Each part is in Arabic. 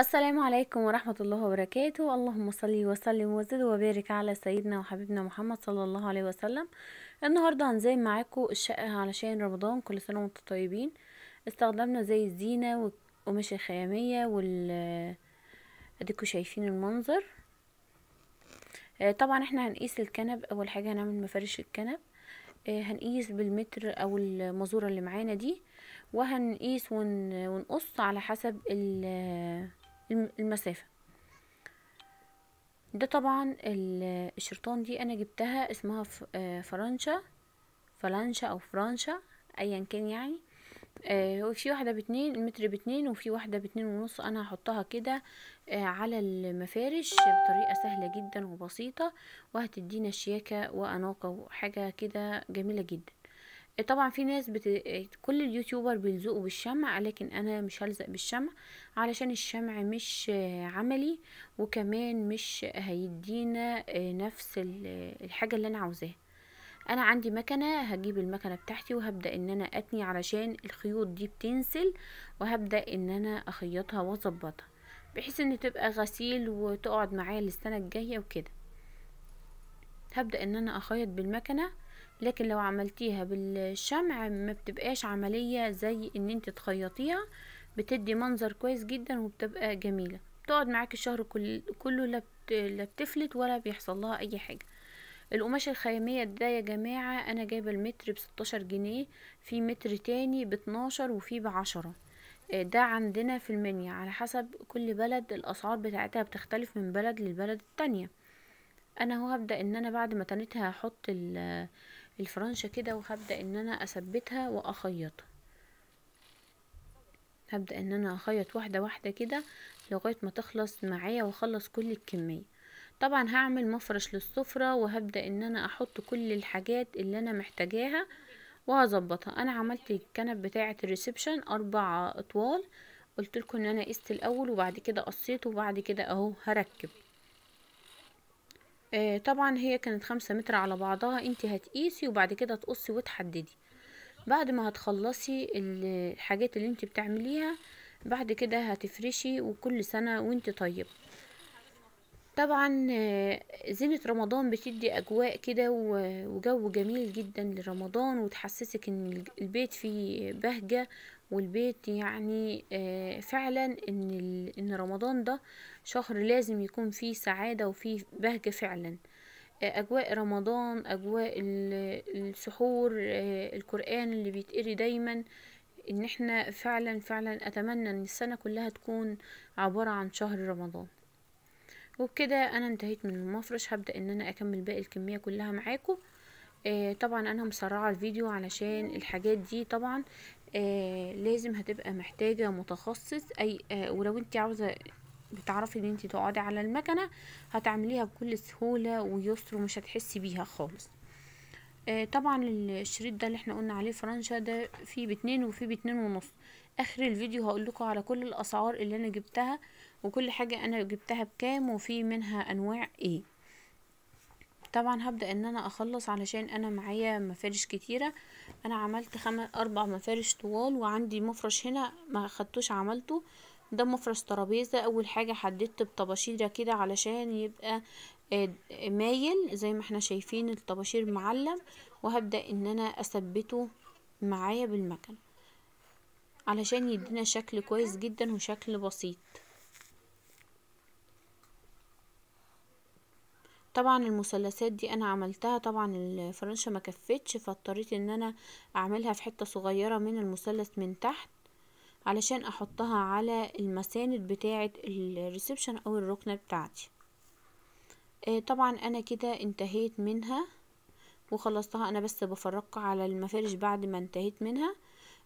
السلام عليكم ورحمة الله وبركاته اللهم صلي وسلم وزد وبارك على سيدنا وحبيبنا محمد صلى الله عليه وسلم النهاردة هنزين معاكم الشقة علشان رمضان كل سنة وانتم طيبين استخدمنا زي الزينة وقماش خيامية وال اديكوا شايفين المنظر آه، طبعا احنا هنقيس الكنب اول حاجة هنعمل مفارش الكنب آه، هنقيس بالمتر او المزورة اللي معانا دي وهنقيس ونقص على حسب ال المسافة ده طبعا الشرطان دي انا جبتها اسمها آه، فرنشا فلانشا او فرانشا ايا كان يعني آه، وفي واحدة باتنين المتر باتنين وفي واحدة باتنين ونص انا هحطها كده آه، على المفارش بطريقة سهلة جدا وبسيطة وهتدينا شياكة واناقة وحاجة كده جميلة جدا طبعا في ناس بت... كل اليوتيوبر بيلزقوا بالشمع لكن انا مش هلزق بالشمع علشان الشمع مش عملي وكمان مش هيدينا آه، نفس الحاجة اللي انا عاوزاها انا عندي مكنة هجيب المكنة بتاعتي وهبدأ ان انا اتني علشان الخيوط دي بتنسل وهبدأ ان انا اخيطها واظبطها بحيث ان تبقى غسيل وتقعد معايا للسنة الجاية وكده هبدأ ان انا اخيط بالمكنة لكن لو عملتيها بالشمع ما بتبقاش عملية زي ان انت تخيطيها بتدي منظر كويس جدا وبتبقى جميلة بتقعد معاك الشهر كل كله لا لا بتفلت ولا بيحصل لها اي حاجة القماش الخيمية ده يا جماعة انا جايبة المتر بستاشر جنيه في متر تاني باتناشر وفي بعشرة آه، ده عندنا في المنيا على حسب كل بلد الاسعار بتاعتها بتختلف من بلد للبلد التانية انا هو هبدأ ان انا بعد ما تنتها هحط الفرنشة كده وهبدأ ان انا اثبتها واخيطها هبدأ ان انا اخيط واحدة واحدة كده لغاية ما تخلص معايا واخلص كل الكمية طبعا هعمل مفرش للسفرة وهبدأ ان انا احط كل الحاجات اللي انا محتاجاها وهظبطها انا عملت الكنب بتاعة الريسبشن اربع اطوال قلت لكم ان انا قست الاول وبعد كده قصيت وبعد كده اهو هركب آه، طبعا هي كانت خمسة متر على بعضها انت هتقيسي وبعد كده تقصي وتحددي بعد ما هتخلصي الحاجات اللي انت بتعمليها بعد كده هتفرشي وكل سنة وانت طيب طبعا آه، زينة رمضان بتدي أجواء كده وجو جميل جدا لرمضان وتحسسك إن البيت فيه بهجة والبيت يعني آه، فعلا إن رمضان ده شهر لازم يكون فيه سعادة وفيه بهجة فعلا آه، أجواء رمضان أجواء السحور آه، القرآن اللي بيتقري دايما إن احنا فعلا فعلا أتمنى إن السنة كلها تكون عبارة عن شهر رمضان وبكده أنا انتهيت من المفرش هبدأ إن أنا أكمل باقي الكمية كلها معاكم آه، طبعا انا مسرعه الفيديو علشان الحاجات دي طبعا آه لازم هتبقى محتاجه متخصص اي آه ولو انت عاوزه بتعرفي ان انت تقعدي على المكنه هتعمليها بكل سهوله ويسر ومش هتحسي بيها خالص آه، طبعا الشريط ده اللي احنا قلنا عليه فرنشا ده فيه باتنين وفيه باتنين ونص اخر الفيديو هقول لكم على كل الاسعار اللي انا جبتها وكل حاجه انا جبتها بكام وفي منها انواع ايه طبعا هبدا ان انا اخلص علشان انا معايا مفارش كتيره انا عملت خمس اربع مفارش طوال وعندي مفرش هنا ما خدتوش عملته ده مفرش ترابيزة اول حاجة حددت بطباشيرة كده علشان يبقى آه، مايل زي ما احنا شايفين الطباشير معلم وهبدأ ان انا اثبته معايا بالمكنة علشان يدينا شكل كويس جدا وشكل بسيط طبعا المثلثات دي انا عملتها طبعا الفرنشه ما كفتش فاضطريت ان انا اعملها في حته صغيره من المثلث من تحت علشان احطها على المساند بتاعة الريسبشن او الركنة بتاعتي آه طبعا انا كده انتهيت منها وخلصتها انا بس بفرقها على المفارش بعد ما انتهيت منها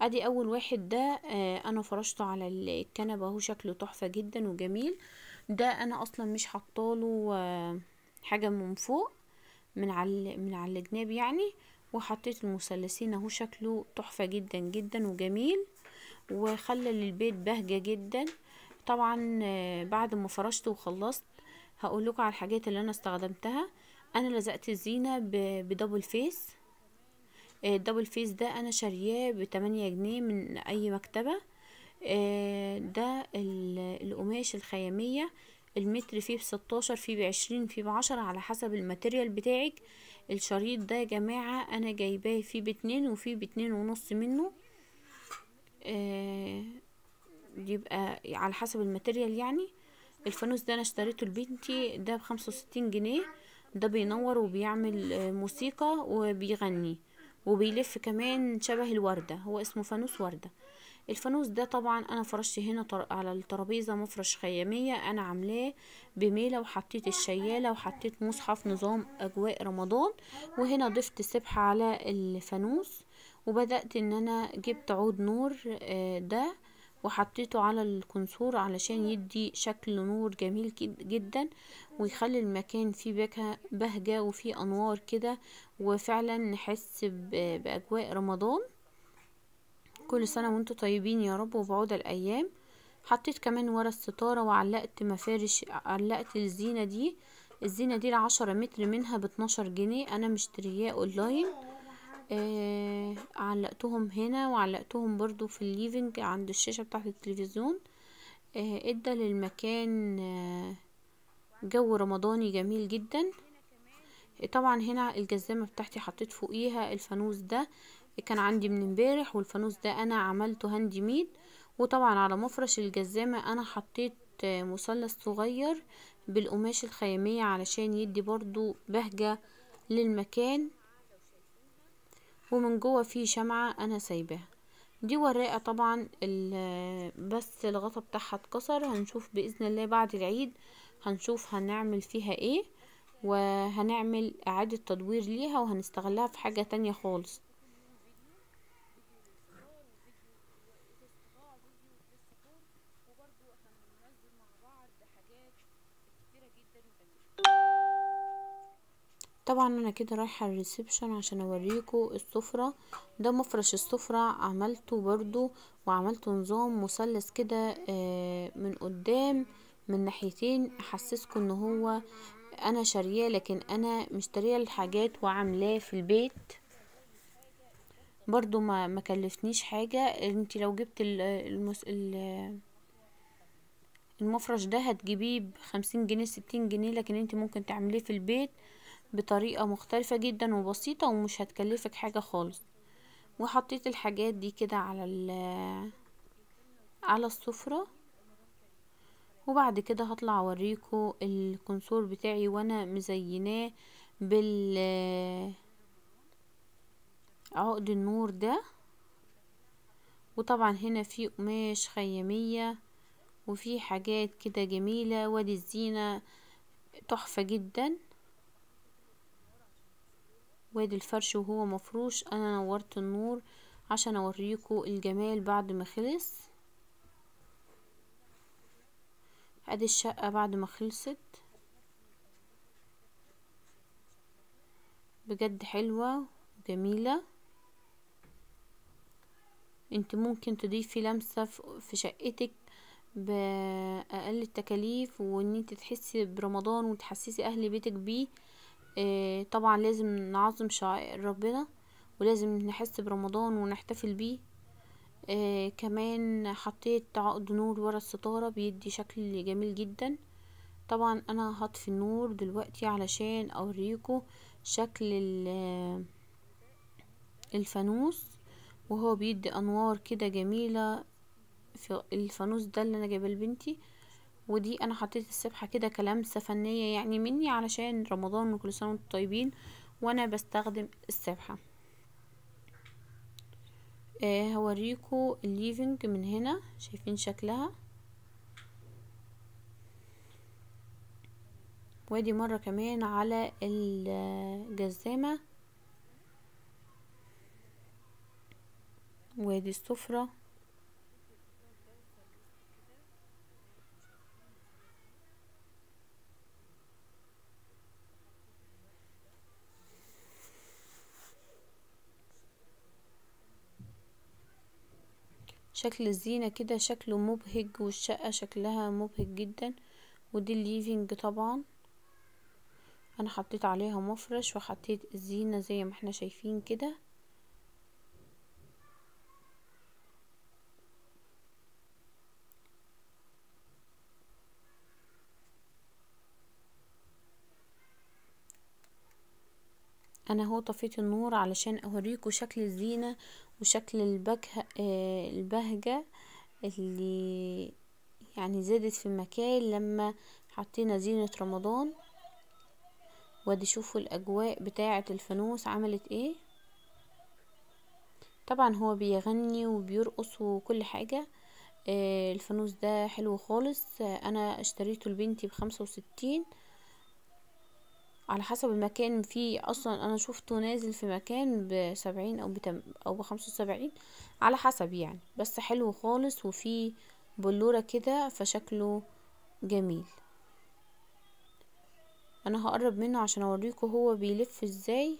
ادي اول واحد ده آه انا فرشته على الكنبة اهو شكله تحفة جدا وجميل ده انا اصلا مش حطاله آه حاجة من فوق من على من على الجناب يعني وحطيت المثلثين اهو شكله تحفة جدا جدا وجميل وخلى للبيت بهجة جدا طبعا آه، بعد ما فرشت وخلصت هقول لكم على الحاجات اللي انا استخدمتها انا لزقت الزينة بدبل فيس آه، الدبل فيس ده انا شارياه بتمانية جنيه من اي مكتبة آه، ده القماش الخيامية المتر فيه بستاشر فيه بعشرين فيه بعشرة على حسب الماتيريال بتاعك الشريط ده يا جماعة انا جايباه فيه باتنين وفيه باتنين ونص منه آه، يبقى على حسب الماتيريال يعني الفانوس ده انا اشتريته لبنتي ده بخمسة وستين جنيه ده بينور وبيعمل آه، موسيقى وبيغني وبيلف كمان شبه الوردة هو اسمه فانوس وردة الفانوس ده طبعا انا فرشت هنا على الترابيزة مفرش خيامية انا عاملاه بميلة وحطيت الشيالة وحطيت مصحف نظام اجواء رمضان وهنا ضفت سبحة على الفانوس وبدأت ان انا جبت عود نور آه، ده وحطيته على الكنسور علشان يدي شكل نور جميل جدا ويخلي المكان فيه بهجة وفيه انوار كده وفعلا نحس باجواء رمضان كل سنة وانتم طيبين يا رب وبعود الايام حطيت كمان ورا الستارة وعلقت مفارش علقت الزينة دي الزينة دي العشرة متر منها باتناشر جنيه انا مشترياه اونلاين آه علقتهم هنا وعلقتهم برضو في الليفنج عند الشاشة بتاعة التلفزيون آه ادى للمكان آه جو رمضاني جميل جدا طبعا هنا الجزامة بتاعتي حطيت فوقيها الفانوس ده كان عندي من امبارح والفانوس ده انا عملته هاند ميد وطبعا على مفرش الجزامة انا حطيت آه، مثلث صغير بالقماش الخيمية علشان يدي برضو بهجة للمكان ومن جوه في شمعة انا سايباها دي وراقة طبعا بس الغطا بتاعها اتكسر هنشوف باذن الله بعد العيد هنشوف هنعمل فيها ايه وهنعمل اعادة تدوير ليها وهنستغلها في حاجة تانية خالص طبعا انا كده رايحه الريسبشن عشان اوريكم السفره ده مفرش السفره عملته برضو وعملت نظام مثلث كده آه، من قدام من ناحيتين احسسكم ان هو انا شارياه لكن انا مشتريه الحاجات وعاملاه في البيت برضو ما ما كلفنيش حاجه انت لو جبت المس... المفرش ده هتجيبيه بخمسين جنيه ستين جنيه لكن انت ممكن تعمليه في البيت بطريقة مختلفة جدا وبسيطة ومش هتكلفك حاجة خالص وحطيت الحاجات دي كده على على السفرة وبعد كده هطلع اوريكم الكونسول بتاعي وانا مزيناه بال عقد النور ده وطبعا هنا في قماش خيامية وفي حاجات كده جميلة وادي الزينة تحفة جدا وادي الفرش وهو مفروش انا نورت النور عشان اوريكم الجمال بعد ما خلص ادي الشقة بعد ما خلصت بجد حلوة وجميلة انت ممكن تضيفي لمسة في شقتك بأقل التكاليف وان انت تحسي برمضان وتحسسي اهل بيتك بيه آه، طبعا لازم نعظم شعائر ربنا ولازم نحس برمضان ونحتفل بيه آه كمان حطيت عقد نور ورا الستارة بيدي شكل جميل جدا طبعا انا هطفي النور دلوقتي علشان اوريكم شكل آه، الفانوس وهو بيدي انوار كده جميلة في الفانوس ده اللي انا جايباه لبنتي ودي انا حطيت السبحة كده كلمسة فنية يعني مني علشان رمضان وكل سنة وانتم طيبين وانا بستخدم السبحة آه هوريكم الليفنج من هنا شايفين شكلها وادي مرة كمان على الجزامة وادي السفرة شكل الزينة كده شكله مبهج والشقة شكلها مبهج جدا ودي الليفينج طبعا انا حطيت عليها مفرش وحطيت الزينة زي ما احنا شايفين كده انا هو طفيت النور علشان اوريكم شكل الزينة وشكل البكه آه، البهجة اللي يعني زادت في المكان لما حطينا زينة رمضان ودي شوفوا الاجواء بتاعة الفانوس عملت ايه طبعا هو بيغني وبيرقص وكل حاجة آه، الفانوس ده حلو خالص آه، انا اشتريته لبنتي بخمسة وستين على حسب المكان في اصلا انا شفته نازل في مكان بسبعين او بتم او بخمسة وسبعين على حسب يعني بس حلو خالص وفيه بلورة كده فشكله جميل انا هقرب منه عشان اوريكم هو بيلف ازاي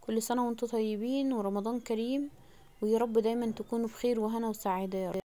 كل سنة وانتم طيبين ورمضان كريم ويا رب دايما تكونوا بخير وهنا وسعادة يا رب